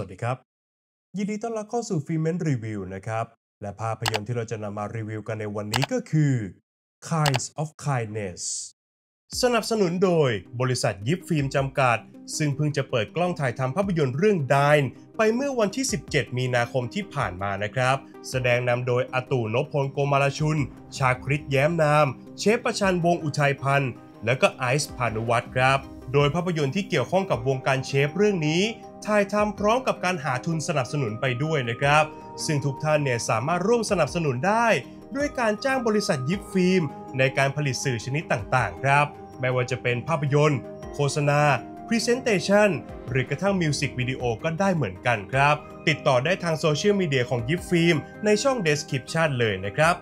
สวัสดีครับ ยินดีต้อนรับเข้าสู่ฟิเมนรีวิวนะครับ และภาพยนตร์ที่เราจะนำมารีวิวกันในวันนี้ก็คือ Kinds of Kindness สนับสนุนโดยบริษัทยิปฟิล์มจำกัด ซึ่งเพิ่งจะเปิดกล้องถ่ายทำภาพยนตร์เรื่อง Dine ไปเมื่อวันที่ 17 มีนาคมที่ผ่านมานะครับ แสดงนำโดยอตูนพพลโกมารชุน ชาคริตแย้มนามเชฟประชันวงอุทัยพันธ์และก็ไอซ์พานุวัตรครับโดยภาพยนตร์ที่เกี่ยวข้องกับวงการเชฟเรื่องนี้ถ่ายทำพร้อมกับการหาทุนสนับสนุนไปด้วยนะครับ ซึ่งทุกท่านเนี่ยสามารถร่วมสนับสนุนได้ ด้วยการจ้างบริษัทยิปฟิล์ม ในการผลิตสื่อชนิดต่างๆ ครับ ไม่ว่าจะเป็นภาพยนตร์ โฆษณา พรีเซนเตชัน หรือกระทั่งมิวสิกวิดีโอก็ได้เหมือนกันครับ ติดต่อได้ทางโซเชียลมีเดียของยิปฟิล์มในช่อง Description เลยนะครับ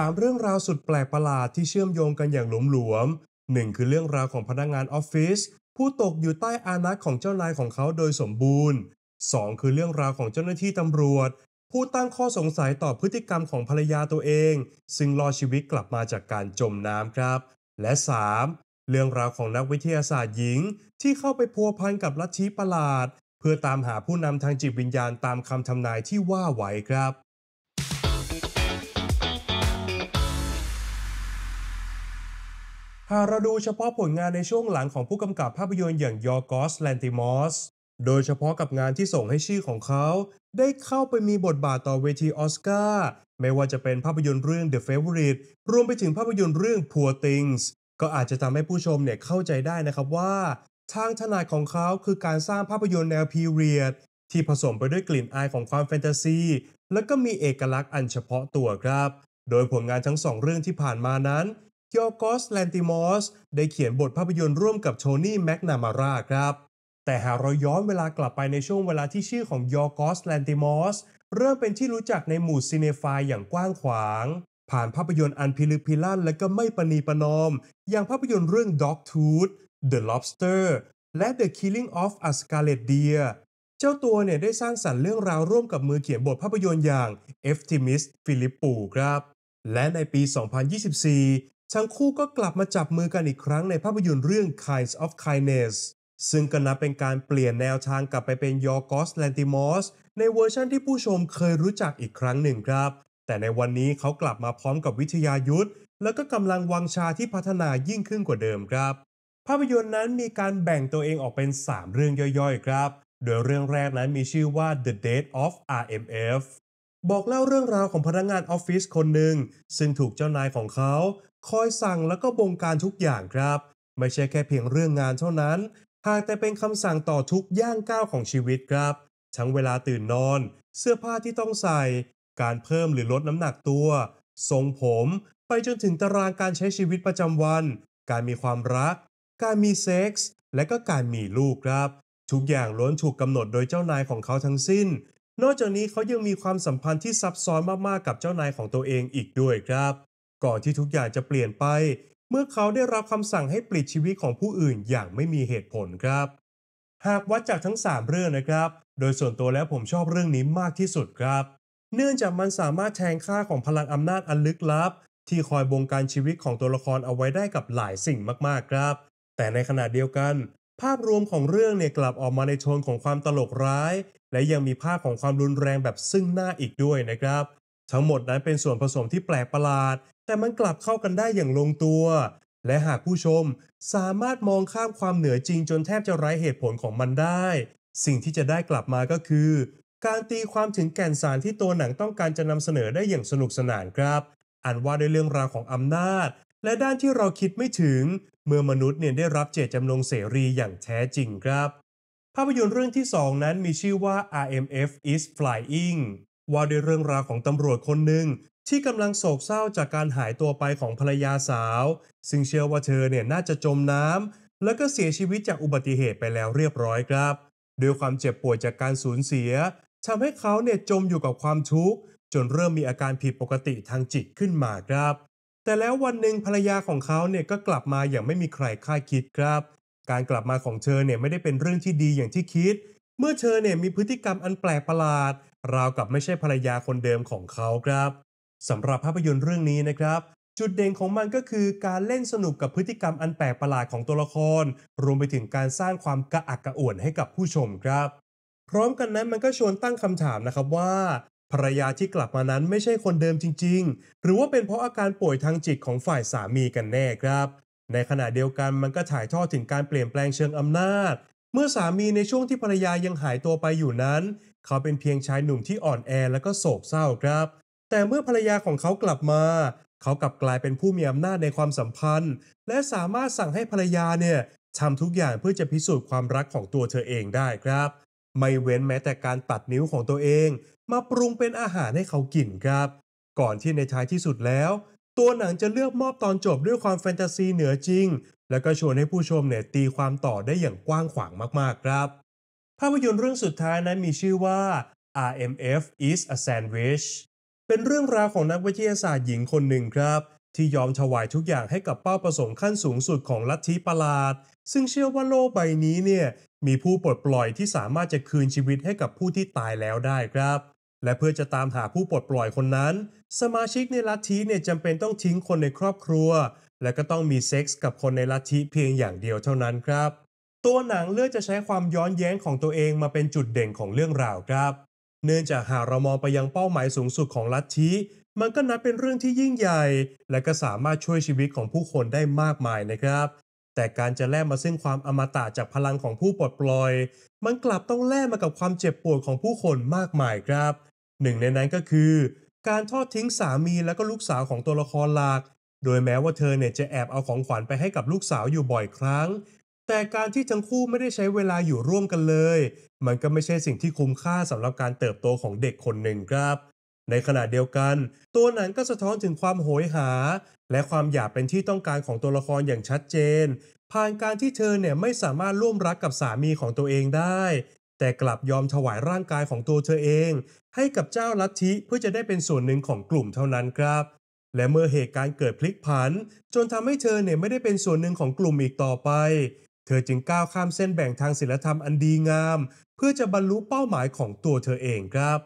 3เรื่องราวสุดแปลกประหลาดที่เชื่อมโยงกันอย่างหลวมๆหนึ่งคือเรื่องราวของพนักงานออฟฟิศผู้ตกอยู่ใต้อานัตของเจ้านายของเขาโดยสมบูรณ์2คือเรื่องราวของเจ้าหน้าที่ตำรวจ ผู้ตั้งข้อสงสัยต่อพฤติกรรมของภรรยาตัวเอง ซึ่งรอดชีวิตกลับมาจากการจมน้ำครับ และ 3. เรื่องราวของนักวิทยาศาสตร์หญิงที่เข้าไปพัวพันกับลัทธิประหลาด เพื่อตามหาผู้นำทางจิตวิญญาณตามคำทำนายที่ว่าไว้ครับ้ากเราดูเฉพาะผลงานในช่วงหลังของผู้กำกับภาพยนตร์อย่างยอร์กอสแลนติมอส โดยเฉพาะกับงานที่ส่งให้ชื่อของเขา ได้เข้าไปมีบทบาทต่อเวทีออสการ์ ไม่ว่าจะเป็นภาพยนตร์เรื่อง The Favorite รวมไปถึงภาพยนตร์เรื่อง Poor Things ก็อาจจะทำให้ผู้ชมเนี่ยเข้าใจได้นะครับว่า ทางถนัดของเขาคือการสร้างภาพยนตร์แนวพีเรียด ที่ผสมไปด้วยกลิ่นอายของความแฟนตาซีและก็มีเอกลักษณ์อันเฉพาะตัวครับ โดยผลงานทั้งสองเรื่องที่ผ่านมานั้นยี่อกอสแลนติมอสได้เขียนบทภาพยนตร์ร่วมกับโทนี่แมกนามาราครับ แต่หากเราย้อนเวลากลับไปในช่วงเวลาที่ชื่อของยอร์กอสแลนติมอสเริ่มเป็นที่รู้จักในหมู่ซีเนฟายอย่างกว้างขวาง ผ่านภาพยนตร์อันพิลึกพิลั่นและก็ไม่ปณีปนอม อย่างภาพยนตร์เรื่อง Dog Tooth The Lobster และ The Killing of a Scarlet Deer เจ้าตัวเนี่ยได้สร้างสรรค์เรื่องราวร่วมกับมือเขียนบทภาพยนตร์อย่าง e f t i m i s Filippo ครับและในปี 2024ทั้งคู่ก็กลับมาจับมือกันอีกครั้งในภาพยนตร์เรื่อง Kinds of Kindness ซึ่งก็นับเป็นการเปลี่ยนแนวทางกลับไปเป็นยอร์กอสแลนติมอสในเวอร์ชั่นที่ผู้ชมเคยรู้จักอีกครั้งหนึ่งครับ แต่ในวันนี้เขากลับมาพร้อมกับวิทยายุทธแล้วก็กำลังวังชาที่พัฒนายิ่งขึ้นกว่าเดิมครับ ภาพยนตร์นั้นมีการแบ่งตัวเองออกเป็น 3 เรื่องย่อยๆ ครับ โดยเรื่องแรกนั้นมีชื่อว่า The Date of RMF บอกเล่าเรื่องราวของพนักงานออฟฟิศคนหนึ่งซึ่งถูกเจ้านายของเขาคอยสั่งแล้วก็บงการทุกอย่างครับ ไม่ใช่แค่เพียงเรื่องงานเท่านั้น หากแต่เป็นคำสั่งต่อทุกย่างก้าวของชีวิตครับ ทั้งเวลาตื่นนอนเสื้อผ้าที่ต้องใส่ การเพิ่มหรือลดน้ำหนักตัวทรงผมไปจนถึงตารางการใช้ชีวิตประจำวัน การมีความรัก การมีเซ็กส์และก็การมีลูกครับ ทุกอย่างล้วนถูกกำหนดโดยเจ้านายของเขาทั้งสิ้น นอกจากนี้เขายังมีความสัมพันธ์ที่ซับซ้อนมากๆกับเจ้านายของตัวเองอีกด้วยครับก่อนที่ทุกอย่างจะเปลี่ยนไป เมื่อเขาได้รับคำสั่งให้ปลิดชีวิตของผู้อื่นอย่างไม่มีเหตุผลครับ หากวัดจากทั้ง3เรื่องนะครับ โดยส่วนตัวแล้วผมชอบเรื่องนี้มากที่สุดครับ เนื่องจากมันสามารถแทงค่าของพลังอำนาจอันลึกลับ ที่คอยบงการชีวิตของตัวละครเอาไว้ได้กับหลายสิ่งมากๆครับ แต่ในขณะเดียวกัน ภาพรวมของเรื่องเนี่ยกลับออกมาในโทนของความตลกร้าย และยังมีภาพของความรุนแรงแบบซึ่งหน้าอีกด้วยนะครับ ทั้งหมดนั้นเป็นส่วนผสมที่แปลกประหลาดแต่มันกลับเข้ากันได้อย่างลงตัว และหากผู้ชมสามารถมองข้ามความเหนือจริงจนแทบจะไร้เหตุผลของมันได้ สิ่งที่จะได้กลับมาก็คือ การตีความถึงแก่นสารที่ตัวหนังต้องการจะนำเสนอได้อย่างสนุกสนานครับอ่านว่าด้วยเรื่องราวของอำนาจ และด้านที่เราคิดไม่ถึง เมื่อมนุษย์เนี่ยได้รับเจตจำนงเสรีอย่างแท้จริงครับ ภาพยนตร์เรื่องที่2นั้นมีชื่อว่า RMF is Flying ว่าด้วยเรื่องราวของตำรวจคนหนึ่งที่กำลังโศกเศร้าจากการหายตัวไปของภรรยาสาว ซึ่งเชื่อว่าเธอเนี่ยน่าจะจมน้ำแล้วก็เสียชีวิตจากอุบัติเหตุไปแล้วเรียบร้อยครับด้วยความเจ็บป่วยจากการสูญเสียทำให้เขาเนี่ยจมอยู่กับความทุกข์จนเริ่มมีอาการผิดปกติทางจิตขึ้นมาครับ แต่แล้ววันหนึ่งภรรยาของเขาเนี่ยก็กลับมาอย่างไม่มีใครคาดคิดครับ การกลับมาของเธอเนี่ยไม่ได้เป็นเรื่องที่ดีอย่างที่คิด เมื่อเธอเนี่ยมีพฤติกรรมอันแปลกประหลาดราวกับไม่ใช่ภรรยาคนเดิมของเขาครับสำหรับภาพยนตร์เรื่องนี้นะครับ จุดเด่นของมันก็คือการเล่นสนุกกับพฤติกรรมอันแปลกประหลาดของตัวละคร รวมไปถึงการสร้างความกระอักกระอ่วนให้กับผู้ชมครับ พร้อมกันนั้นมันก็ชวนตั้งคำถามนะครับว่าภรรยาที่กลับมานั้นไม่ใช่คนเดิมจริงๆ หรือว่าเป็นเพราะอาการป่วยทางจิตของฝ่ายสามีกันแน่ครับ ในขณะเดียวกันมันก็ถ่ายทอดถึงการเปลี่ยนแปลงเชิงอำนาจ เมื่อสามีในช่วงที่ภรรยายังหายตัวไปอยู่นั้น เขาเป็นเพียงชายหนุ่มที่อ่อนแอและก็โศกเศร้าครับแต่เมื่อภรรยาของเขากลับมา เขากลับกลายเป็นผู้มีอำนาจในความสัมพันธ์ และสามารถสั่งให้ภรรยาเนี่ยทำทุกอย่างเพื่อจะพิสูจน์ความรักของตัวเธอเองได้ครับ ไม่เว้นแม้แต่การตัดนิ้วของตัวเอง มาปรุงเป็นอาหารให้เขากินครับ ก่อนที่ในท้ายที่สุดแล้ว ตัวหนังจะเลือกมอบตอนจบด้วยความแฟนตาซีเหนือจริง แล้วก็ชวนให้ผู้ชมเนี่ยตีความต่อได้อย่างกว้างขวางมากๆครับ ภาพยนตร์เรื่องสุดท้ายนั้นมีชื่อว่า RMF is a sandwich เป็นเรื่องราวของนักวิทยาศาสตร์หญิงคนหนึ่งครับ ที่ยอมถวายทุกอย่างให้กับเป้าประสงค์ขั้นสูงสุดของลัทธิประหลาด ซึ่งเชื่อว่าโลกใบนี้เนี่ย มีผู้ปลดปล่อยที่สามารถจะคืนชีวิตให้กับผู้ที่ตายแล้วได้ครับ และเพื่อจะตามหาผู้ปลดปล่อยคนนั้น สมาชิกในลัทธิเนี่ยจำเป็นต้องทิ้งคนในครอบครัว และก็ต้องมีเซ็กส์กับคนในลัทธิเพียงอย่างเดียวเท่านั้นครับ ตัวหนังเลือกจะใช้ความย้อนแย้งของตัวเองมาเป็นจุดเด่นของเรื่องราวครับเนื่องจากหากเรามองไปยังเป้าหมายสูงสุดของลัทธิ มันก็นับเป็นเรื่องที่ยิ่งใหญ่ และก็สามารถช่วยชีวิตของผู้คนได้มากมายนะครับ แต่การจะแลกมาซึ่งความอมตะจากพลังของผู้ปลดปล่อย มันกลับต้องแลกมากับความเจ็บปวดของผู้คนมากมายครับ หนึ่งในนั้นก็คือการทอดทิ้งสามีและก็ลูกสาวของตัวละครหลัก โดยแม้ว่าเธอเนี่ยจะแอบเอาของขวัญไปให้กับลูกสาวอยู่บ่อยครั้งแต่การที่ทั้งคู่ไม่ได้ใช้เวลาอยู่ร่วมกันเลย มันก็ไม่ใช่สิ่งที่คุ้มค่าสำหรับการเติบโตของเด็กคนหนึ่งครับ ในขณะเดียวกัน ตัวหนังก็สะท้อนถึงความโหยหา และความอยากเป็นที่ต้องการของตัวละครอย่างชัดเจน ผ่านการที่เธอเนี่ยไม่สามารถร่วมรักกับสามีของตัวเองได้ แต่กลับยอมถวายร่างกายของตัวเธอเอง ให้กับเจ้าลัทธิเพื่อจะได้เป็นส่วนหนึ่งของกลุ่มเท่านั้นครับ และเมื่อเหตุการณ์เกิดพลิกผัน จนทำให้เธอเนี่ยไม่ได้เป็นส่วนหนึ่งของกลุ่มอีกต่อไปเธอจึงก้าวข้ามเส้นแบ่งทางศิลธรรมอันดีงามเพื่อจะบรรลุเป้าหมายของตัวเธอเองครับ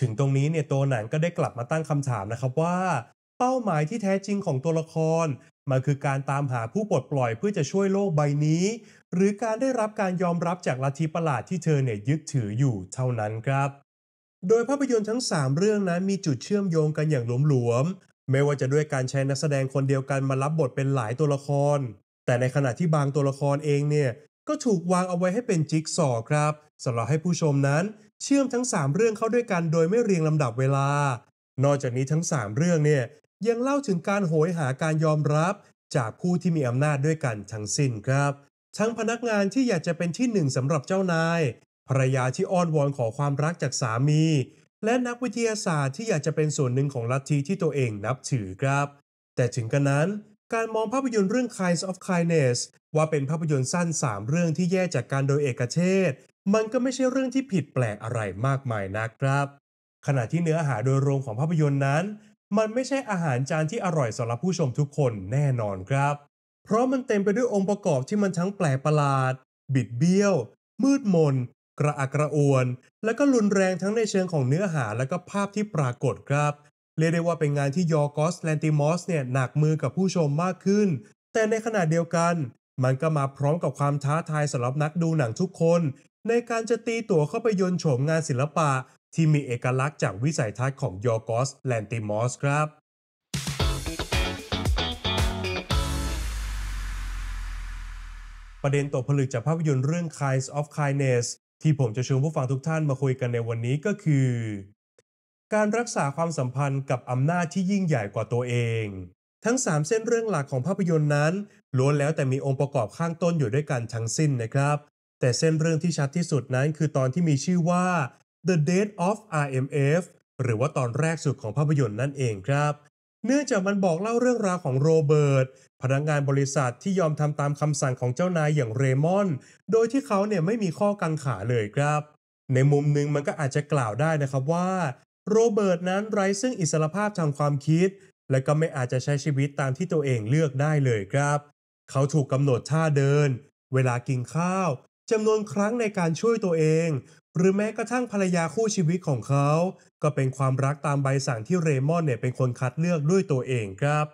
ถึงตรงนี้เนี่ยตัวหนังก็ได้กลับมาตั้งคำถามนะครับว่า เป้าหมายที่แท้จริงของตัวละครมันคือการตามหาผู้ปลดปล่อยเพื่อจะช่วยโลกใบนี้ หรือการได้รับการยอมรับจากลัทธิประหลาดที่เธอเนี่ยยึดถืออยู่เท่านั้นครับ โดยภาพยนตร์ทั้ง 3 เรื่องนั้นมีจุดเชื่อมโยงกันอย่างหลวมๆไม่ว่าจะด้วยการใช้นักแสดงคนเดียวกันมารับบทเป็นหลายตัวละครแต่ในขณะที่บางตัวละครเองเนี่ยก็ถูกวางเอาไว้ให้เป็นจิ๊กซอครับสำหรับให้ผู้ชมนั้น เชื่อมทั้ง 3 เรื่องเข้าด้วยกันโดยไม่เรียงลำดับเวลา นอกจากนี้ทั้ง3เรื่องเนี่ยยังเล่าถึงการโหยหาการยอมรับ จากผู้ที่มีอำนาจด้วยกันทั้งสิ้นครับ ทั้งพนักงานที่อยากจะเป็นที่หนึ่งสำหรับเจ้านายภรรยาที่อ้อนวอนขอความรักจากสามี และนักวิทยาศาสตร์ที่อยากจะเป็นส่วนหนึ่งของลัทธิที่ตัวเองนับถือครับ แต่ถึงกระนั้นการมองภาพยนตร์เรื่อง Kinds of Kindness ว่าเป็นภาพยนตร์สั้น 3 เรื่องที่แย่จากการโดยเอกเทศ มันก็ไม่ใช่เรื่องที่ผิดแปลกอะไรมากมายนะครับ ขณะที่เนื้อหาโดยรวมของภาพยนตร์นั้น มันไม่ใช่อาหารจานที่อร่อยสำหรับผู้ชมทุกคนแน่นอนครับ เพราะมันเต็มไปด้วยองค์ประกอบที่มันทั้งแปลกประหลาด บิดเบี้ยว มืดมนกระอักกระอ่วน และก็รุนแรงทั้งในเชิงของเนื้อหาและก็ภาพที่ปรากฏครับเรียกได้ว่าเป็นงานที่ยอร์กอสแลนติมอสเนี่ยหนักมือกับผู้ชมมากขึ้น แต่ในขณะเดียวกัน มันก็มาพร้อมกับความท้าทายสำหรับนักดูหนังทุกคน ในการจะตีตั๋วเข้าไปยนต์โฉมงานศิลปะที่มีเอกลักษณ์จากวิสัยทัศน์ของยอร์กอสแลนติมอสครับ ประเด็นตกผลึกจากภาพยนตร์เรื่อง Kinds of Kindness ที่ผมจะชวนผู้ฟังทุกท่านมาคุยกันในวันนี้ก็คือการรักษาความสัมพันธ์กับอำนาจที่ยิ่งใหญ่กว่าตัวเอง ทั้ง 3 เส้นเรื่องหลักของภาพยนตร์นั้นล้วนแล้วแต่มีองค์ประกอบข้างต้นอยู่ด้วยกันทั้งสิ้นนะครับ แต่เส้นเรื่องที่ชัดที่สุดนั้นคือตอนที่มีชื่อว่า The Date of RMF หรือว่าตอนแรกสุดของภาพยนตร์นั่นเองครับ เนื่องจากมันบอกเล่าเรื่องราวของโรเบิร์ต พนักงานบริษัทที่ยอมทำตามคำสั่งของเจ้านายอย่างเรมอน โดยที่เขาเนี่ยไม่มีข้อกังขาเลยครับ ในมุมหนึ่งมันก็อาจจะกล่าวได้นะครับว่าโรเบิร์ตนั้นไร้ซึ่งอิสรภาพ ทางความคิด และก็ไม่อาจจะใช้ชีวิตตามที่ตัวเองเลือกได้เลยครับ เขาถูกกำหนดท่าเดิน เวลากินข้าว จำนวนครั้งในการช่วยตัวเอง หรือแม้กระทั่งภรรยาคู่ชีวิตของเขา ก็เป็นความรักตามใบสั่งที่เรมอนเนี่ย เป็นคนคัดเลือกด้วยตัวเองครับ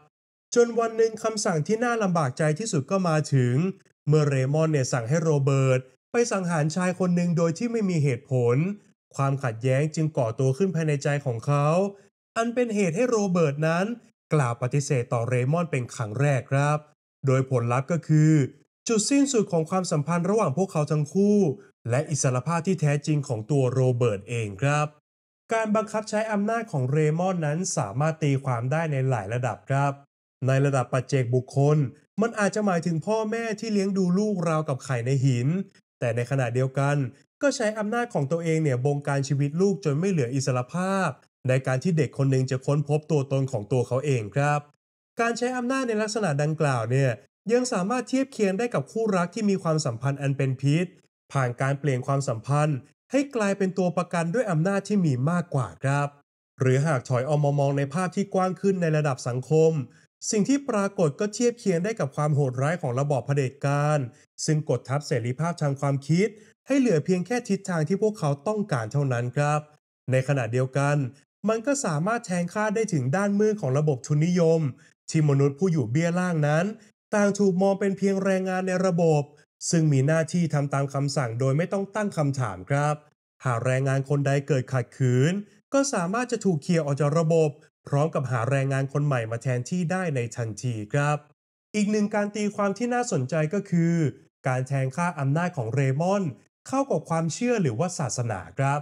จนวันหนึ่งคำสั่งที่น่าลำบากใจที่สุดก็มาถึง เมื่อเรมอนเนี่ยสั่งให้โรเบิร์ต ไปสังหารชายคนหนึ่งโดยที่ไม่มีเหตุผลความขัดแย้งจึงก่อตัวขึ้นภายในใจของเขา อันเป็นเหตุให้โรเบิร์ตนั้น กล่าวปฏิเสธต่อเรมอนเป็นครั้งแรกครับ โดยผลลัพธ์ก็คือ จุดสิ้นสุดของความสัมพันธ์ระหว่างพวกเขาทั้งคู่ และอิสรภาพที่แท้จริงของตัวโรเบิร์ตเองครับ การบังคับใช้อำนาจของเรมอนนั้นสามารถตีความได้ในหลายระดับครับ ในระดับปัจเจกบุคคล มันอาจจะหมายถึงพ่อแม่ที่เลี้ยงดูลูกราวกับไข่ในหิน แต่ในขณะเดียวกันก็ใช้อำนาจของตัวเองเนี่ยบงการชีวิตลูกจนไม่เหลืออิสรภาพ ในการที่เด็กคนหนึ่งจะค้นพบตัวตนของตัวเขาเองครับ การใช้อำนาจในลักษณะดังกล่าวเนี่ยยังสามารถเทียบเคียงได้กับคู่รักที่มีความสัมพันธ์อันเป็นพิษ ผ่านการเปลี่ยนความสัมพันธ์ ให้กลายเป็นตัวประกันด้วยอำนาจที่มีมากกว่าครับ หรือหากถอยออกมามองในภาพที่กว้างขึ้นในระดับสังคม สิ่งที่ปรากฏก็เทียบเคียงได้กับความโหดร้ายของระบอบเผด็จการซึ่งกดทับเสรีภาพทางความคิดให้เหลือเพียงแค่ทิศทางที่พวกเขาต้องการเท่านั้นครับ ในขณะเดียวกัน มันก็สามารถแทงค่าได้ถึงด้านมือของระบบทุนนิยม ที่มนุษย์ผู้อยู่เบี้ยล่างนั้น ต่างถูกมองเป็นเพียงแรงงานในระบบ ซึ่งมีหน้าที่ทำตามคำสั่งโดยไม่ต้องตั้งคำถามครับ หากแรงงานคนใดเกิดขัดขืน ก็สามารถจะถูกเคลียร์ออกจากระบบ พร้อมกับหาแรงงานคนใหม่มาแทนที่ได้ในทันทีครับ อีกหนึ่งการตีความที่น่าสนใจก็คือ การแทงค่าอำนาจของเรมอนเข้ากับความเชื่อหรือว่าศาสนาครับ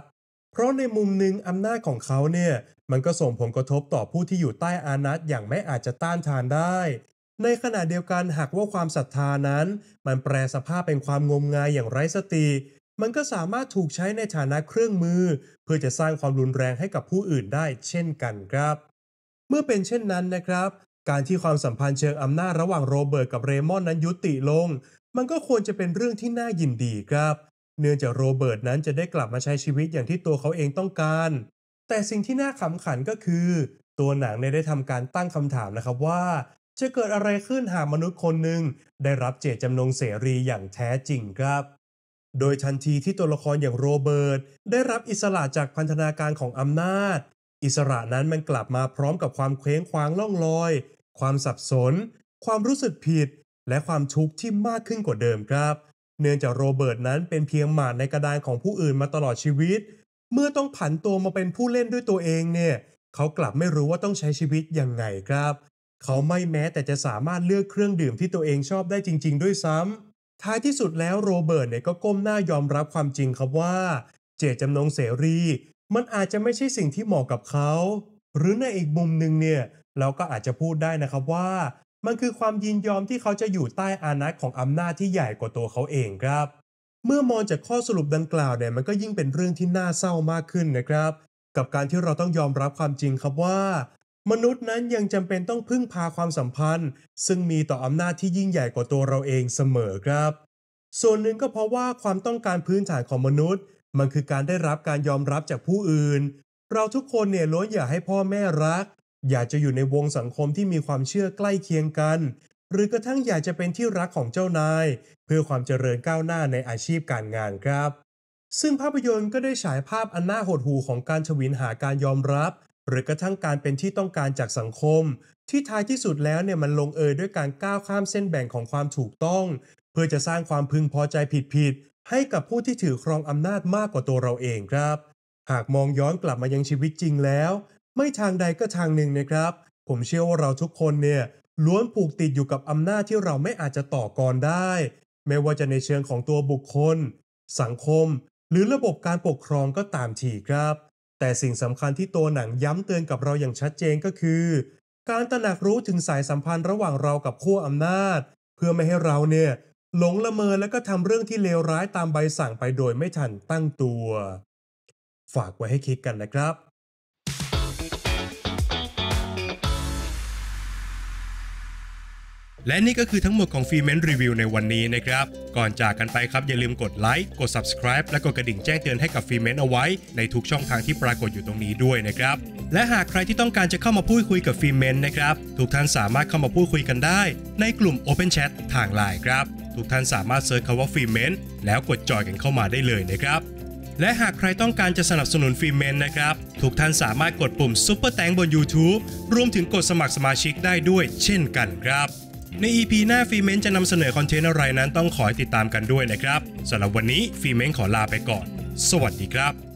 เพราะในมุมหนึ่งอำนาจของเขาเนี่ย มันก็ส่งผลกระทบต่อผู้ที่อยู่ใต้อานัตอย่างไม่อาจจะต้านทานได้ ในขณะเดียวกันหากว่าความศรัทธานั้น มันแปรสภาพเป็นความงมงายอย่างไร้สติ มันก็สามารถถูกใช้ในฐานะเครื่องมือ เพื่อจะสร้างความรุนแรงให้กับผู้อื่นได้ เช่นกันครับ เมื่อเป็นเช่นนั้นนะครับ การที่ความสัมพันธ์เชิงอำนาจระหว่างโรเบิร์ตกับเรมอนนั้นยุติลง มันก็ควรจะเป็นเรื่องที่น่ายินดีครับเนื่องจากโรเบิร์ตนั้นจะได้กลับมาใช้ชีวิตอย่างที่ตัวเขาเองต้องการ แต่สิ่งที่น่าขำขันก็คือ ตัวหนังได้ทำการตั้งคำถามนะครับว่า จะเกิดอะไรขึ้นหากมนุษย์คนหนึ่งได้รับเจตจำนงเสรีอย่างแท้จริงครับ โดยทันทีที่ตัวละครอย่างโรเบิร์ตได้รับอิสระจากพันธนาการของอำนาจ อิสระนั้นมันกลับมาพร้อมกับความเคว้งคว้างล่องลอย ความสับสน ความรู้สึกผิด และความทุกข์ที่มากขึ้นกว่าเดิมครับเเนื่องจากโรเบิร์ตนั้นเป็นเพียงหมาดในกระดานของผู้อื่นมาตลอดชีวิต เมื่อต้องผันตัวมาเป็นผู้เล่นด้วยตัวเองเนี่ย เขากลับไม่รู้ว่าต้องใช้ชีวิตยังไงครับ เขาไม่แม้แต่จะสามารถเลือกเครื่องดื่มที่ตัวเองชอบได้จริง ๆ ด้วยซ้ำ ท้ายที่สุดแล้วโรเบิร์ตเนี่ยก็ก้มหน้ายอมรับความจริงครับว่าเจตจำนงเสรี มันอาจจะไม่ใช่สิ่งที่เหมาะกับเขา หรือในอีกมุมหนึ่งเนี่ยเราก็อาจจะพูดได้นะครับว่ามันคือความยินยอมที่เขาจะอยู่ใต้อานาจของอำนาจที่ใหญ่กว่าตัวเขาเองครับ เมื่อมองจากข้อสรุปดังกล่าวเนี่ยมันก็ยิ่งเป็นเรื่องที่น่าเศร้ามากขึ้นนะครับ กับการที่เราต้องยอมรับความจริงครับว่า มนุษย์นั้นยังจำเป็นต้องพึ่งพาความสัมพันธ์ ซึ่งมีต่ออำนาจที่ยิ่งใหญ่กว่าตัวเราเองเสมอครับ ส่วนหนึ่งก็เพราะว่าความต้องการพื้นฐานของมนุษย์ มันคือการได้รับการยอมรับจากผู้อื่น เราทุกคนเนี่ยล้วนอยากให้พ่อแม่รักอยากจะอยู่ในวงสังคมที่มีความเชื่อใกล้เคียงกัน หรือกระทั่งอยากจะเป็นที่รักของเจ้านาย เพื่อความเจริญก้าวหน้าในอาชีพการงานครับ ซึ่งภาพยนตร์ก็ได้ฉายภาพอันน่าหดหู่ของการฉวินหาการยอมรับ หรือกระทั่งการเป็นที่ต้องการจากสังคม ที่ท้ายที่สุดแล้วเนี่ยมันลงเอยด้วยการก้าวข้ามเส้นแบ่งของความถูกต้อง เพื่อจะสร้างความพึงพอใจผิดๆให้กับผู้ที่ถือครองอำนาจมากกว่าตัวเราเองครับ หากมองย้อนกลับมายังชีวิตจริงแล้วไม่ทางใดก็ทางหนึ่งนะครับ ผมเชื่อว่าเราทุกคนเนี่ยล้วนผูกติดอยู่กับอำนาจที่เราไม่อาจจะต่อกรได้ ไม่ว่าจะในเชิงของตัวบุคคล สังคม หรือระบบการปกครองก็ตามทีครับ แต่สิ่งสำคัญที่ตัวหนังย้ำเตือนกับเราอย่างชัดเจนก็คือ การตระหนักรู้ถึงสายสัมพันธ์ระหว่างเรากับขั้วอำนาจ เพื่อไม่ให้เราเนี่ยหลงละเมอและก็ทำเรื่องที่เลวร้ายตามใบสั่งไปโดยไม่ทันตั้งตัว ฝากไว้ให้คิดกันนะครับและนี่ก็คือทั้งหมดของฟรีเมน์รีวิวในวันนี้นะครับ ก่อนจากกันไปครับอย่าลืมกดไลค์ กด subscribe และกดกระดิ่งแจ้งเตือนให้กับฟรีเมน์เอาไว้ ในทุกช่องทางที่ปรากฏอยู่ตรงนี้ด้วยนะครับ และหากใครที่ต้องการจะเข้ามาพูดคุยกับฟรีเมน์นะครับ ทุกท่านสามารถเข้ามาพูดคุยกันได้ ในกลุ่ม Open Chat ทางไลน์ครับ ทุกท่านสามารถเซิร์ชคำว่าฟรีเมน์แล้วกดจอยกันเข้ามาได้เลยนะครับ และหากใครต้องการจะสนับสนุนฟรีเมนนะครับ ทุกท่านสามารถกดปุ่มซุปเปอร์แตงบน YouTube รวมถึงกดสมัครสมาชิกได้ด้วย เช่นกันครับใน EP หน้าฟีเมนจะนำเสนอคอนเทนต์อะไรนั้นต้องขอติดตามกันด้วยนะครับสำหรับวันนี้ฟีเมนขอลาไปก่อน สวัสดีครับ